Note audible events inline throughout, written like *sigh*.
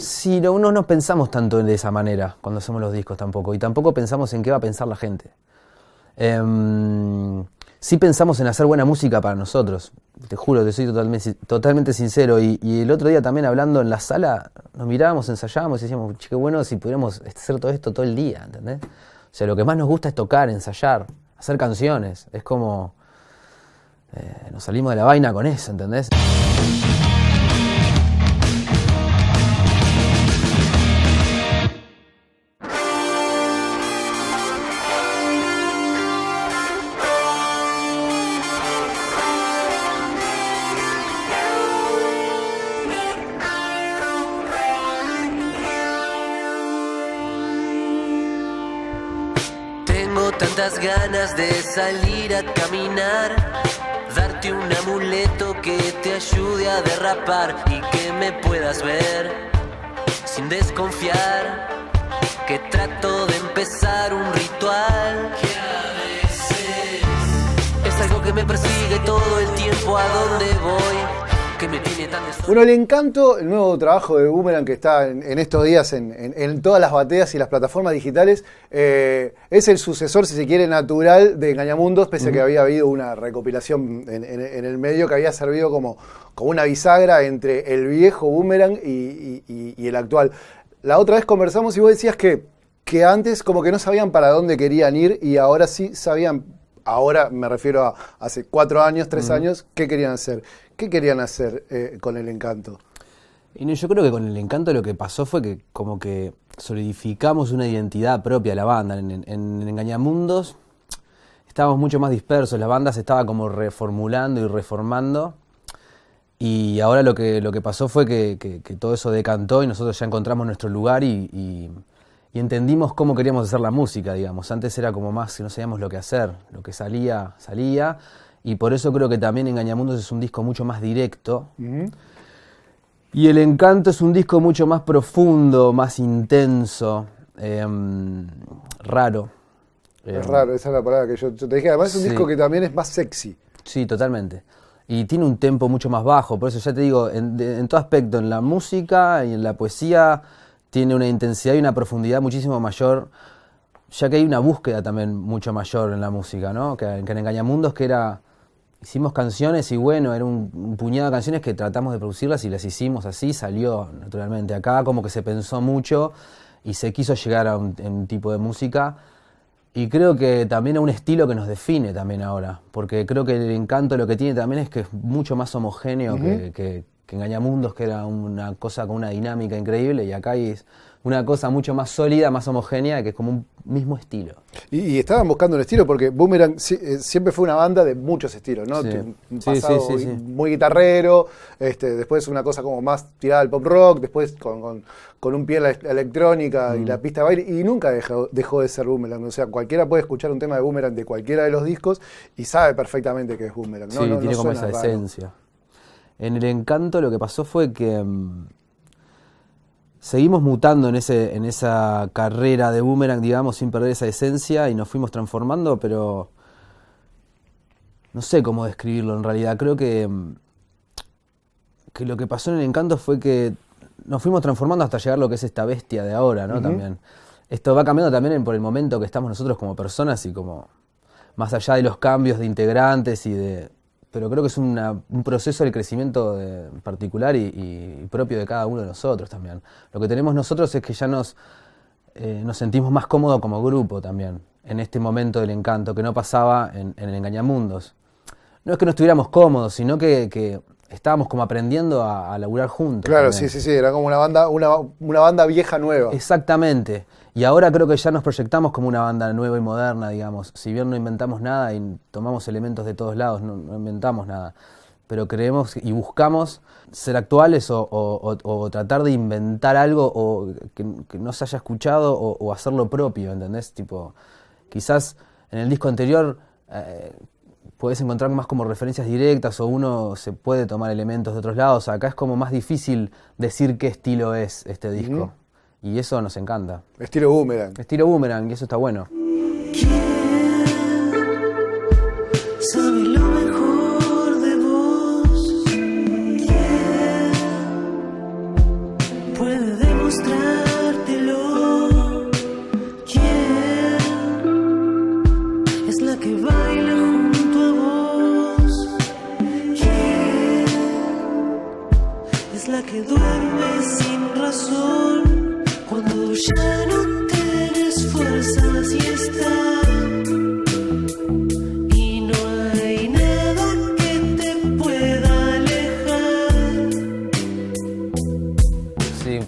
Sí, no, no pensamos tanto de esa manera cuando hacemos los discos tampoco. Y tampoco pensamos en qué va a pensar la gente. si em, sí pensamos en hacer buena música para nosotros. Te juro, te soy totalmente, totalmente sincero. Y, el otro día también hablando en la sala, nos mirábamos, ensayábamos y decíamos, che, qué bueno si pudiéramos hacer todo esto todo el día, ¿entendés? O sea, lo que más nos gusta es tocar, ensayar, hacer canciones. Es como... Eh, nos salimos de la vaina con eso, ¿entendés? Las ganas de salir a caminar, darte un amuleto que te ayude a derrapar y que me puedas ver sin desconfiar que trato de empezar un ritual que a veces es algo que me persigue todo el tiempo a donde voy bueno, el encanto, el nuevo trabajo de Boomerang que está en, estos días en, todas las bateas y las plataformas digitales, eh, es el sucesor, si se quiere, natural de Engañamundos, pese a que había habido una recopilación en, el medio que había servido como, como una bisagra entre el viejo Boomerang y, el actual. La otra vez conversamos y vos decías que que antes como que no sabían para dónde querían ir y ahora sí sabían ahora me refiero a hace cuatro años, tres años, ¿qué querían hacer? ¿Qué querían hacer eh, con el encanto? yo creo que con el encanto lo que pasó fue que como que solidificamos una identidad propia a la banda. En, Engañamundos estábamos mucho más dispersos, la banda se estaba como reformulando y reformando. Y ahora lo que, lo que pasó fue que, todo eso decantó y nosotros ya encontramos nuestro lugar y y entendimos cómo queríamos hacer la música, digamos. Antes era como más que no sabíamos lo que hacer, lo que salía, salía. Y por eso creo que también Engañamundos es un disco mucho más directo. Y El Encanto es un disco mucho más profundo, más intenso, em, raro. Es em, raro, esa es la palabra que yo, te dije. Además es un disco que también es más sexy. Sí, totalmente. Y tiene un tempo mucho más bajo, por eso ya te digo, en todo aspecto, en la música y en la poesía, tiene una intensidad y una profundidad muchísimo mayor, ya que hay una búsqueda también mucho mayor en la música, ¿no? Que, que en Engañamundos que era, hicimos canciones y bueno, era un, puñado de canciones que tratamos de producirlas y las hicimos así, salió naturalmente. Acá como que se pensó mucho y se quiso llegar a un, tipo de música y creo que también a un estilo que nos define también ahora, porque creo que el encanto lo que tiene también es que es mucho más homogéneo que, que engaña mundos, que era una cosa con una dinámica increíble, y acá es una cosa mucho más sólida, más homogénea, que es como un mismo estilo. Y, estaban buscando un estilo porque Boomerang eh, siempre fue una banda de muchos estilos, ¿no? pasado muy guitarrero, este, después una cosa como más tirada al pop rock, después con, un pie a la electrónica y mm. la pista de baile, y nunca dejó, de ser Boomerang. O sea, cualquiera puede escuchar un tema de Boomerang de cualquiera de los discos y sabe perfectamente que es Boomerang, ¿no? tiene como esa esencia. En el encanto lo que pasó fue que mm, seguimos mutando en, ese, en esa carrera de boomerang, digamos, sin perder esa esencia y nos fuimos transformando, pero no sé cómo describirlo en realidad. Creo que, mm, que lo que pasó en el encanto fue que nos fuimos transformando hasta llegar a lo que es esta bestia de ahora, ¿no? También. Esto va cambiando también por el momento que estamos nosotros como personas y como más allá de los cambios de integrantes y de pero creo que es un proceso de crecimiento particular y, propio de cada uno de nosotros también. Lo que tenemos nosotros es que ya nos, eh, nos sentimos más cómodos como grupo también, en este momento del encanto, que no pasaba en, el Engañamundos. No es que no estuviéramos cómodos, sino que estábamos como aprendiendo a, laburar juntos. Claro, sí, sí, sí, era como una banda, una, una, banda vieja nueva. Exactamente. Y ahora creo que ya nos proyectamos como una banda nueva y moderna, digamos. Si bien no inventamos nada y tomamos elementos de todos lados, no, inventamos nada. Pero creemos y buscamos ser actuales o, tratar de inventar algo o que, que no se haya escuchado o, hacerlo propio, ¿entendés? Tipo, quizás en el disco anterior eh, Puedes encontrar más como referencias directas o uno se puede tomar elementos de otros lados. Acá es como más difícil decir qué estilo es este disco. Y eso nos encanta. Estilo boomerang. Estilo boomerang, y eso está bueno.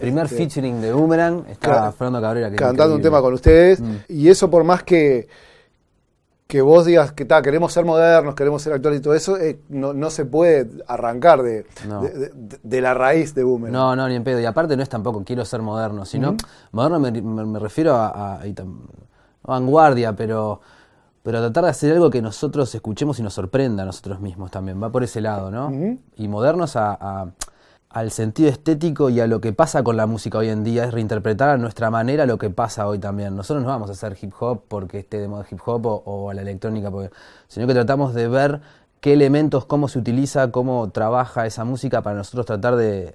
Primer featuring de Boomerang, está Fernando Cabrera. Que cantando un tema con ustedes. Mm. Y eso por más que, que vos digas que ta, queremos ser modernos, queremos ser actuales y todo eso, eh, no, se puede arrancar de, de, la raíz de Boomerang. No, no, ni en pedo. Y aparte no es tampoco quiero ser moderno, sino moderno me, refiero a, a, vanguardia, pero pero tratar de hacer algo que nosotros escuchemos y nos sorprenda a nosotros mismos también, va por ese lado, ¿no? Y modernos a, al sentido estético y a lo que pasa con la música hoy en día, es reinterpretar a nuestra manera lo que pasa hoy también. Nosotros no vamos a hacer hip hop porque esté de moda hip hop o, a la electrónica, porque, sino que tratamos de ver qué elementos, cómo se utiliza, cómo trabaja esa música para nosotros tratar de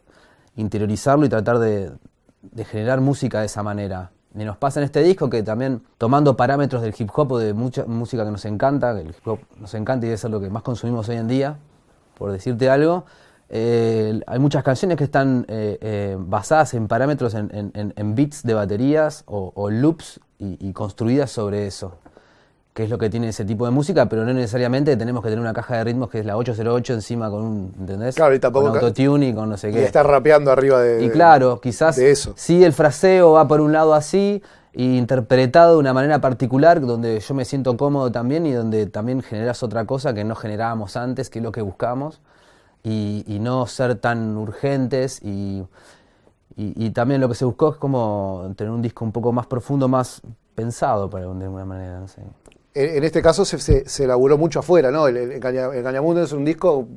interiorizarlo y tratar de, generar música de esa manera. Y nos pasa en este disco que también tomando parámetros del hip hop o de mucha música que nos encanta, que el hip hop nos encanta y es lo que más consumimos hoy en día, por decirte algo, eh, hay muchas canciones que están eh, eh, basadas en parámetros, en, en, beats de baterías o, loops y, construidas sobre eso, que es lo que tiene ese tipo de música, pero no necesariamente tenemos que tener una caja de ritmos que es la 808 encima con un, ¿entendés? Claro, y tampoco con autotune y con no sé qué. Y está rapeando arriba de Y claro, quizás de eso. sí el fraseo va por un lado así y interpretado de una manera particular donde yo me siento cómodo también y donde también generas otra cosa que no generábamos antes, que es lo que buscamos y, no ser tan urgentes y, y, también lo que se buscó es como tener un disco un poco más profundo, más pensado para, de alguna manera. En, este caso se, se, elaboró mucho afuera, ¿no? El, es un disco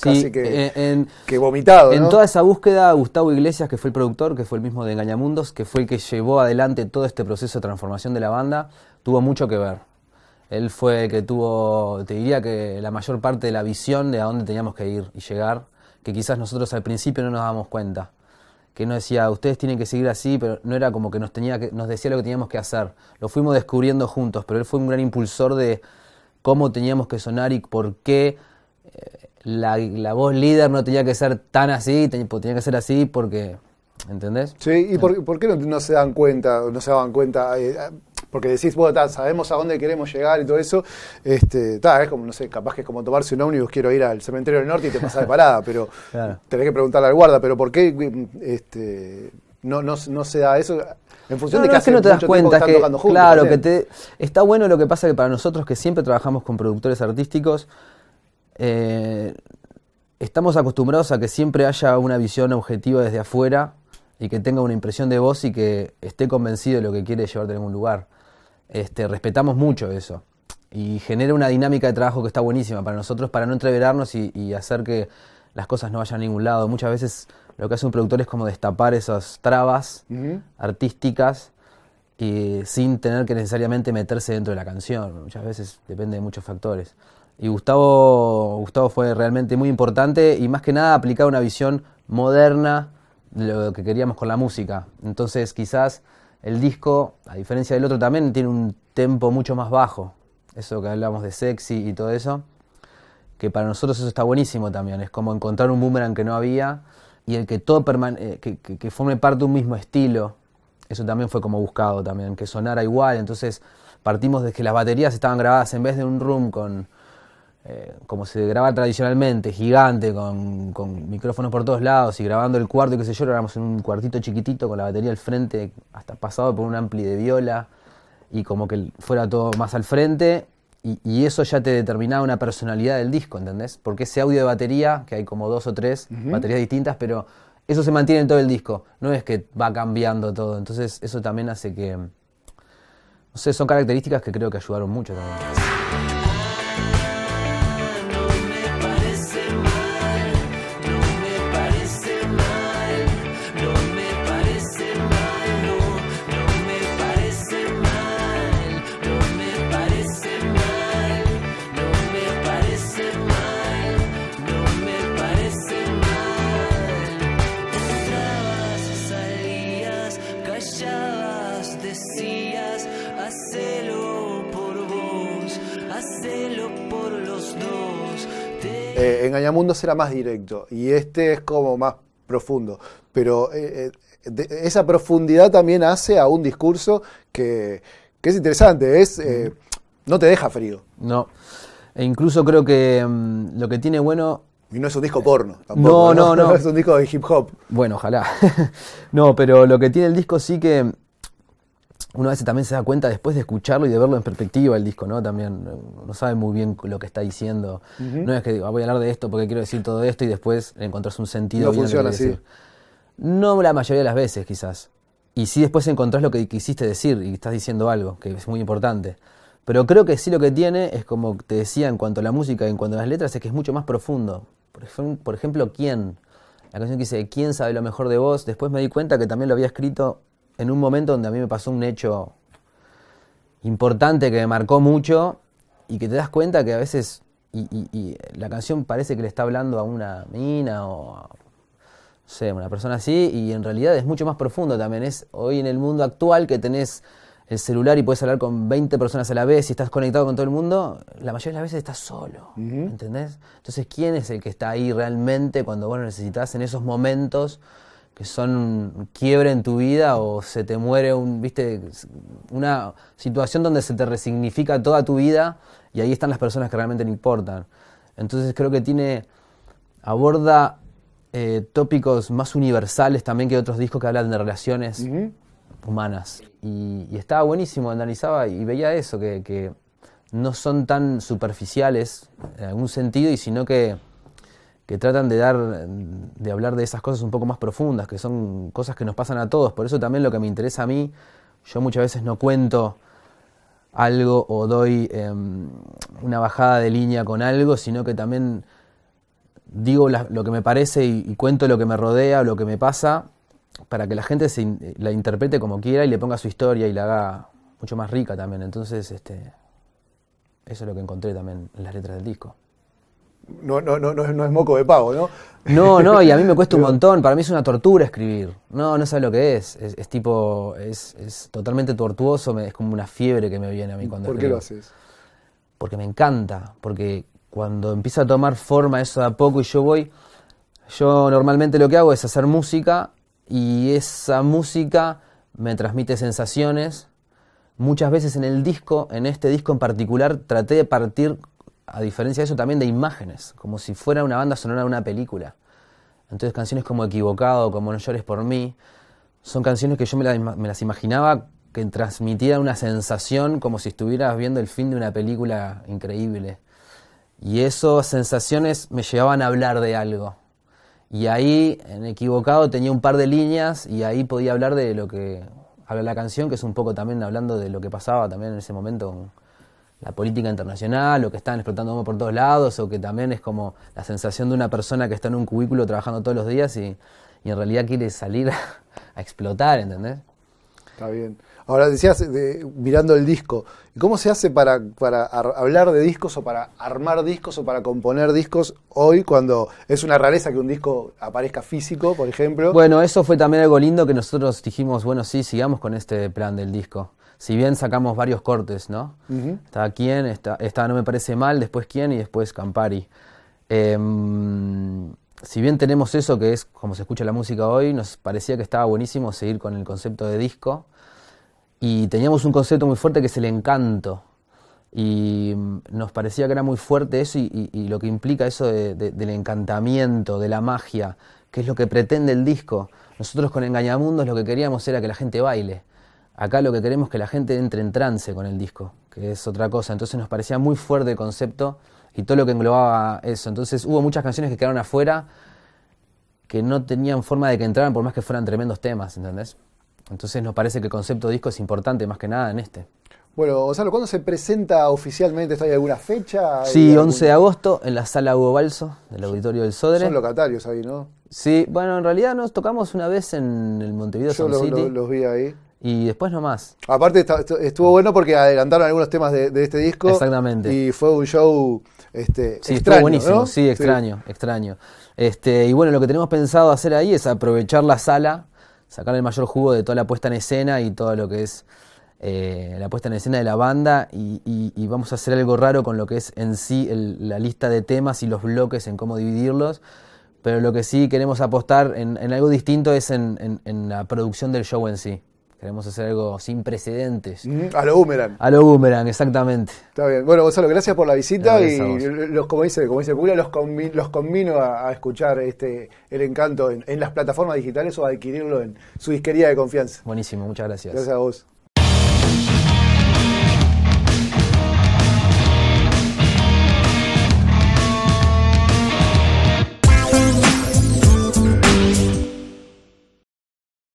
casi que, eh, en, que, vomitado. En toda esa búsqueda, Gustavo Iglesias, que fue el productor, que fue el mismo de Engañamundos, que fue el que llevó adelante todo este proceso de transformación de la banda, tuvo mucho que ver. Él fue el que tuvo, te diría que la mayor parte de la visión de a dónde teníamos que ir y llegar, que quizás nosotros al principio no nos dábamos cuenta. Que no decía, ustedes tienen que seguir así, pero no era como que nos, tenía que, nos decía lo que teníamos que hacer. Lo fuimos descubriendo juntos, pero él fue un gran impulsor de cómo teníamos que sonar y por qué eh, la, voz líder no tenía que ser tan así, pues, tenía que ser así porque ¿Entendés? Sí, ¿y por, eh. qué no, se dan cuenta, no se daban cuenta? Eh, porque decís, bueno, sabemos a dónde queremos llegar y todo eso, este, es como, no sé, capaz que es como tomarse un ómnibus, quiero ir al cementerio del norte y te pasás de parada, *laughs* pero tenés que preguntarle al guarda, pero ¿por qué este, no, no, no se da eso? En función de que, no, que no te das cuenta, claro, que te, está bueno lo que pasa que para nosotros que siempre trabajamos con productores artísticos, eh, estamos acostumbrados a que siempre haya una visión objetiva desde afuera y que tenga una impresión de voz y que esté convencido de lo que quiere llevarte a algún lugar este, respetamos mucho eso. Y genera una dinámica de trabajo que está buenísima para nosotros, para no entreverarnos y, hacer que las cosas no vayan a ningún lado. Muchas veces lo que hace un productor es como destapar esas trabas artísticas y sin tener que necesariamente meterse dentro de la canción. Muchas veces depende de muchos factores. Y Gustavo, Gustavo fue realmente muy importante y más que nada aplicar una visión moderna de lo que queríamos con la música. Entonces quizás el disco, a diferencia del otro, también tiene un tempo mucho más bajo. Eso que hablamos de sexy y todo eso. Que para nosotros eso está buenísimo también. Es como encontrar un boomerang que no había y el que todo eh, que, forme parte de un mismo estilo. Eso también fue como buscado también, que sonara igual. Entonces partimos de que las baterías estaban grabadas en vez de un room con eh, como se graba tradicionalmente, gigante, con, micrófonos por todos lados y grabando el cuarto y qué sé yo, lo grabamos en un cuartito chiquitito con la batería al frente, hasta pasado por un ampli de viola y como que fuera todo más al frente. Y, eso ya te determinaba una personalidad del disco, ¿entendés? Porque ese audio de batería, que hay como dos o tres baterías distintas, pero eso se mantiene en todo el disco, no es que va cambiando todo. Entonces eso también hace que, no sé, son características que creo que ayudaron mucho también. mundo será más directo y este es como más profundo. Pero eh, eh, esa profundidad también hace a un discurso que, es interesante, es, eh, no te deja frío. No. E incluso creo que mm, lo que tiene bueno. Y no es un disco porno, no *laughs* es un disco de hip hop. Bueno, ojalá. *laughs* no, pero lo que tiene el disco sí que uno a veces también se da cuenta después de escucharlo y de verlo en perspectiva el disco, ¿no? También no sabe muy bien lo que está diciendo. No es que digo, ah, voy a hablar de esto porque quiero decir todo esto y después encontrás un sentido. No funciona así. No la mayoría de las veces, quizás. Y sí después encontrás lo que quisiste decir y estás diciendo algo, que es muy importante. Pero creo que sí lo que tiene es, como te decía, en cuanto a la música y en cuanto a las letras, es que es mucho más profundo. Por ejemplo, ¿quién? La canción que dice, ¿quién sabe lo mejor de vos? Después me di cuenta que también lo había escrito en un momento donde a mí me pasó un hecho importante que me marcó mucho y que te das cuenta que a veces, y, la canción parece que le está hablando a una mina o a sé, una persona así, y en realidad es mucho más profundo también. Es hoy en el mundo actual que tenés el celular y puedes hablar con 20 personas a la vez y estás conectado con todo el mundo, la mayoría de las veces estás solo, ¿entendés? Entonces, ¿quién es el que está ahí realmente cuando vos necesitas en esos momentos? que son quiebre en tu vida o se te muere un, viste, una situación donde se te resignifica toda tu vida y ahí están las personas que realmente le importan. Entonces creo que tiene, aborda eh, tópicos más universales también que otros discos que hablan de relaciones humanas. Y, estaba buenísimo, analizaba y veía eso, que, que no son tan superficiales en algún sentido y sino que que tratan de dar, de hablar de esas cosas un poco más profundas, que son cosas que nos pasan a todos. Por eso también lo que me interesa a mí, yo muchas veces no cuento algo o doy em, una bajada de línea con algo, sino que también digo lo que me parece y, cuento lo que me rodea o lo que me pasa para que la gente se, eh, la interprete como quiera y le ponga su historia y la haga mucho más rica también. Entonces, este, eso es lo que encontré también en las letras del disco no, no, no, no es moco de pavo, ¿no? No, no, y a mí me cuesta un *laughs* montón. Para mí es una tortura escribir. No, no sabes lo que es. Es, tipo, es, totalmente tortuoso. es como una fiebre que me viene a mí cuando ¿Por qué lo haces? Porque me encanta. Porque cuando empieza a tomar forma eso de a poco y yo voy. Yo normalmente lo que hago es hacer música y esa música me transmite sensaciones. Muchas veces en el disco, en este disco en particular, traté de partir a diferencia de eso, también de imágenes, como si fuera una banda sonora de una película. Entonces canciones como Equivocado, como No llores por mí, son canciones que yo me, las imaginaba que transmitían una sensación como si estuvieras viendo el fin de una película increíble. Y esas sensaciones me llevaban a hablar de algo. Y ahí, en Equivocado, tenía un par de líneas y ahí podía hablar de lo que habla la canción, que es un poco también hablando de lo que pasaba también en ese momento la política internacional o que están explotando por todos lados o que también es como la sensación de una persona que está en un cubículo trabajando todos los días y, en realidad quiere salir *laughs* a, explotar, ¿entendés? Está bien. Ahora decías, mirando el disco, ¿cómo se hace para, para hablar de discos o para armar discos o para componer discos hoy cuando es una rareza que un disco aparezca físico, por ejemplo? Bueno, eso fue también algo lindo que nosotros dijimos, bueno, sí, sigamos con este plan del disco si bien sacamos varios cortes, ¿no? Está quién, está, No me parece mal, después quién y después Campari. Em, si bien tenemos eso que es como se escucha la música hoy, nos parecía que estaba buenísimo seguir con el concepto de disco y teníamos un concepto muy fuerte que es el encanto. Y mm, nos parecía que era muy fuerte eso y, lo que implica eso del encantamiento, de la magia, que es lo que pretende el disco. Nosotros con Engañamundos lo que queríamos era que la gente baile. Acá lo que queremos es que la gente entre en trance con el disco, que es otra cosa. Entonces nos parecía muy fuerte el concepto y todo lo que englobaba eso. Entonces hubo muchas canciones que quedaron afuera que no tenían forma de que entraran por más que fueran tremendos temas, ¿entendés? Entonces nos parece que el concepto disco es importante más que nada en este. Bueno, Gonzalo, ¿cuándo se presenta oficialmente? ¿Hay alguna fecha? sí, 11 de agosto en la sala Hugo Balso del Auditorio del Sodre. Son locatarios ahí, ¿no? Sí, bueno, en realidad nos tocamos una vez en el Montevideo Solo Sound City. los vi ahí. Y después nomás. Aparte estuvo bueno porque adelantaron algunos temas de, este disco. Exactamente. Y fue un show este, sí, extraño, buenísimo, sí, extraño, extraño. Este, y bueno, lo que tenemos pensado hacer ahí es aprovechar la sala, sacar el mayor jugo de toda la puesta en escena y todo lo que es eh, la puesta en escena de la banda y, vamos a hacer algo raro con lo que es en sí la lista de temas y los bloques en cómo dividirlos. Pero lo que sí queremos apostar en, algo distinto es en la producción del show en sí. Queremos hacer algo sin precedentes. Mm, a lo boomerang. A lo boomerang, exactamente. Está bien. Bueno, Gonzalo, gracias por la visita y los, como dice, como dice Pula, los, convino, los a, escuchar este el encanto en, las plataformas digitales o adquirirlo en su disquería de confianza. Buenísimo, muchas gracias. Gracias a vos.